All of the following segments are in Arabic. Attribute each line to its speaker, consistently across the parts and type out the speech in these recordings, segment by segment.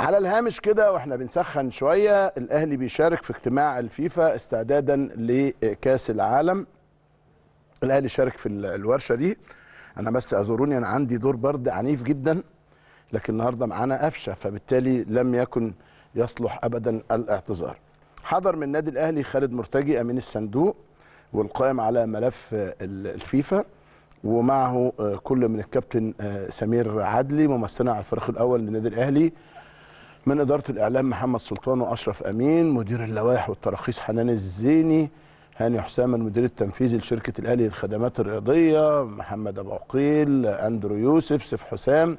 Speaker 1: على الهامش كده واحنا بنسخن شويه الاهلي بيشارك في اجتماع الفيفا استعدادا لكاس العالم الاهلي شارك في الورشه دي انا بس اعذروني انا عندي دور برد عنيف جدا لكن النهارده معانا قفشه فبالتالي لم يكن يصلح ابدا الاعتذار حضر من نادي الاهلي خالد مرتجي امين الصندوق والقائم على ملف الفيفا ومعه آه، كل من الكابتن آه، سمير عدلي ممثلا على الفريق الاول للنادي الاهلي من إدارة الإعلام محمد سلطان وأشرف أمين مدير اللوائح والتراخيص حنان الزيني هاني حسام المدير التنفيذي لشركة الأهلي للخدمات الرياضية محمد أبو عقيل أندرو يوسف سيف حسام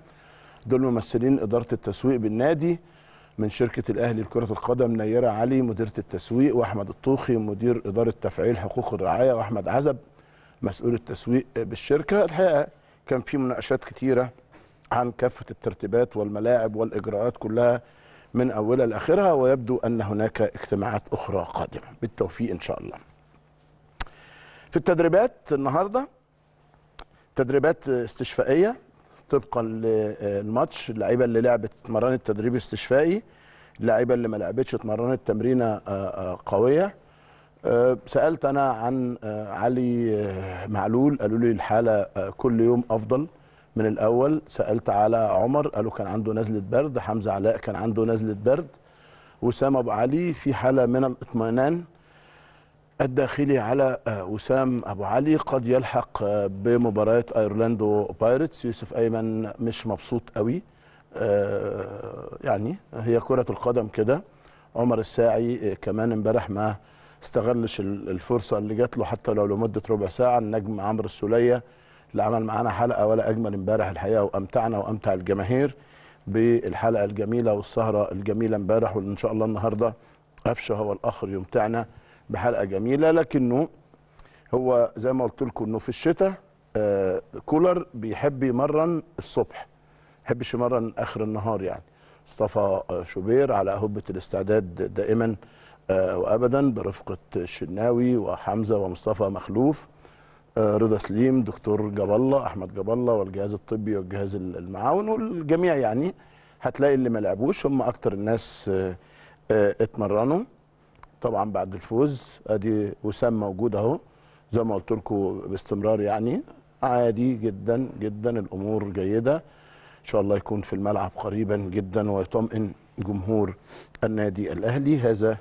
Speaker 1: دول ممثلين إدارة التسويق بالنادي من شركة الأهلي لكرة القدم نيرة علي مديرة التسويق وأحمد الطوخي مدير إدارة تفعيل حقوق الرعاية وأحمد عزب مسؤول التسويق بالشركة الحقيقة كان في مناقشات كتيرة عن كافة الترتيبات والملاعب والإجراءات كلها من اولها لاخرها ويبدو ان هناك اجتماعات اخرى قادمه بالتوفيق ان شاء الله. في التدريبات النهارده تدريبات استشفائيه طبقا للماتش اللعيبه اللي لعبت اتمرنت تدريب استشفائي اللعيبه اللي ما لعبتش اتمرنت تمرينه آه، آه، قويه آه، سالت انا عن علي معلول قالوا لي الحاله كل يوم افضل من الاول سالت على عمر قالوا كان عنده نزله برد حمزه علاء كان عنده نزله برد وسام ابو علي في حاله من الاطمئنان الداخلي على آه، وسام ابو علي قد يلحق آه، بمباراه ايرلاندو بايرتس يوسف ايمن مش مبسوط قوي آه، يعني هي كره القدم كده عمر الساعي كمان امبارح ما استغلش الفرصه اللي جات له حتى لو لمده ربع ساعه النجم عمرو السوليه اللي عمل معانا حلقه ولا اجمل امبارح الحقيقه وامتعنا وامتع الجماهير بالحلقه الجميله والسهره الجميله امبارح وان شاء الله النهارده قفشه هو الاخر يمتعنا بحلقه جميله لكنه هو زي ما قلت لكم انه في الشتاء آه كولر بيحب يمرن الصبح ما يحبش يمرن اخر النهار يعني مصطفى آه، شوبير على هبه الاستعداد دائما آه، وابدا برفقه الشناوي وحمزه ومصطفى مخلوف رضا سليم دكتور جاب الله احمد جاب الله والجهاز الطبي والجهاز المعاون والجميع يعني هتلاقي اللي ما لعبوش هم اكتر الناس آه، آه، اتمرنوا طبعا بعد الفوز ادي وسام موجود اهو زي ما قلت لكم باستمرار يعني عادي جدا جدا الامور جيده ان شاء الله يكون في الملعب قريبا جدا ويطمئن جمهور النادي الاهلي هذا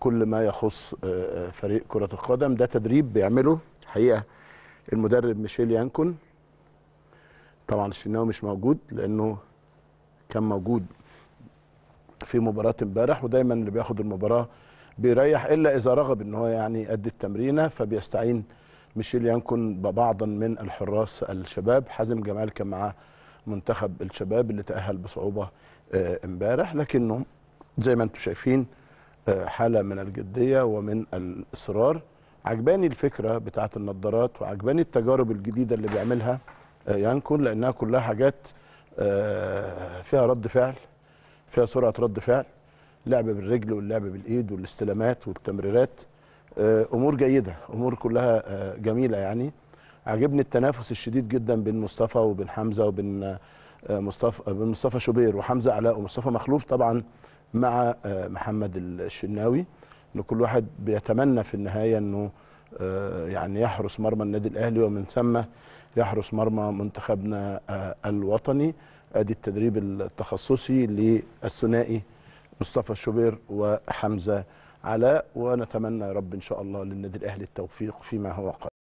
Speaker 1: كل ما يخص آه، فريق كره القدم ده تدريب بيعمله حقيقه المدرب ميشيل يانكون طبعا الشناوي مش موجود لانه كان موجود في مباراه امبارح ودايما اللي بياخد المباراه بيريح الا اذا رغب ان هو يعني يؤدي التمرينه فبيستعين ميشيل يانكون ببعضا من الحراس الشباب حازم جمال كان معاه منتخب الشباب اللي تاهل بصعوبه آه، امبارح لكنه زي ما انتم شايفين آه، حاله من الجديه ومن الاصرار عجباني الفكره بتاعه النظارات وعجباني التجارب الجديده اللي بيعملها آه، يانكون لانها كلها حاجات آه، فيها رد فعل فيها سرعه رد فعل لعب بالرجل واللعب بالايد والاستلامات والتمريرات آه، امور جيده امور كلها جميله يعني عجبني التنافس الشديد جدا بين مصطفى وبين حمزه وبين مصطفى بين مصطفى شوبير وحمزه علاء ومصطفى مخلوف طبعا مع محمد الشناوي ان كل واحد بيتمنى في النهايه انه آه، يعني يحرس مرمى النادي الاهلي ومن ثم يحرس مرمى منتخبنا آه، الوطني ادي التدريب التخصصي للثنائي مصطفى الشوبير وحمزه علاء ونتمنى يا رب ان شاء الله للنادي الاهلي التوفيق فيما هو قادم